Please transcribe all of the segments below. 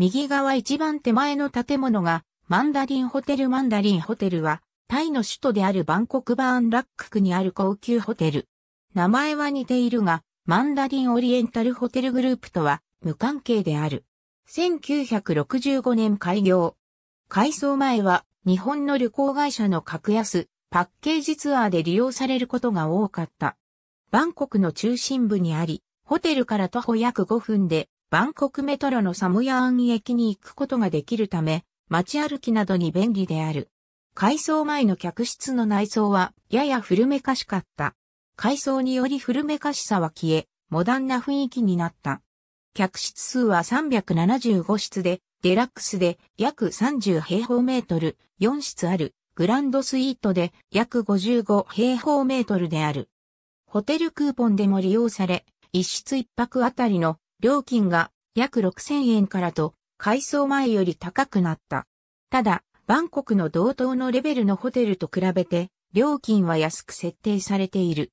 右側一番手前の建物がマンダリンホテルマンダリンホテルはタイの首都であるバンコクバーンラック区にある高級ホテル。名前は似ているが、マンダリンオリエンタルホテルグループとは無関係である。1965年開業。改装前は日本の旅行会社の格安、パッケージツアーで利用されることが多かった。バンコクの中心部にあり、ホテルから徒歩約5分でバンコクメトロのサムヤーン駅に行くことができるため、街歩きなどに便利である。改装前の客室の内装はやや古めかしかった。改装により古めかしさは消え、モダンな雰囲気になった。客室数は375室で、デラックスで約30平方メートル、4室ある、グランドスイートで約55平方メートルである。ホテルクーポンでも利用され、1室1泊あたりの料金が約6000円からと、改装前より高くなった。ただ、バンコクの同等のレベルのホテルと比べて、料金は安く設定されている。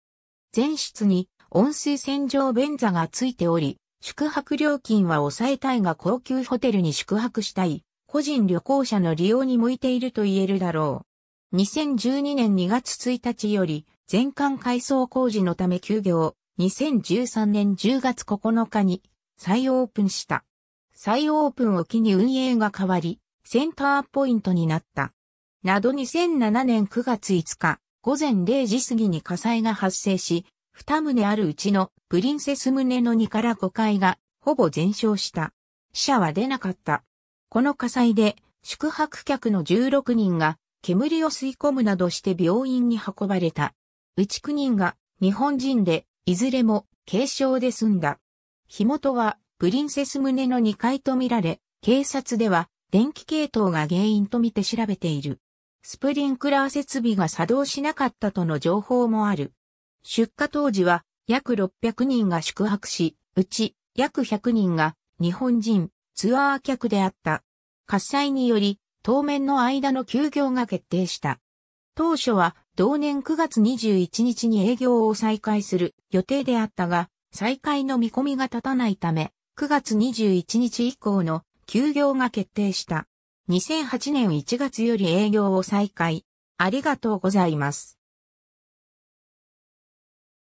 全室に温水洗浄便座がついており、宿泊料金は抑えたいが高級ホテルに宿泊したい、個人旅行者の利用に向いていると言えるだろう。2012年2月1日より、全館改装工事のため休業、2013年10月9日に再オープンした。再オープンを機に運営が変わり、センターポイントになった。など2007年9月5日、午前0時過ぎに火災が発生し、二棟あるうちのプリンセス棟の2から5階がほぼ全焼した。死者は出なかった。この火災で宿泊客の16人が煙を吸い込むなどして病院に運ばれた。うち9人が日本人でいずれも軽傷で済んだ。火元はプリンセス胸の2階とみられ、警察では電気系統が原因とみて調べている。スプリンクラー設備が作動しなかったとの情報もある。出火当時は約600人が宿泊し、うち約100人が日本人ツアー客であった。喝采により当面の間の休業が決定した。当初は同年9月21日に営業を再開する予定であったが、再開の見込みが立たないため、9月21日以降の休業が決定した。2008年1月より営業を再開。ありがとうございます。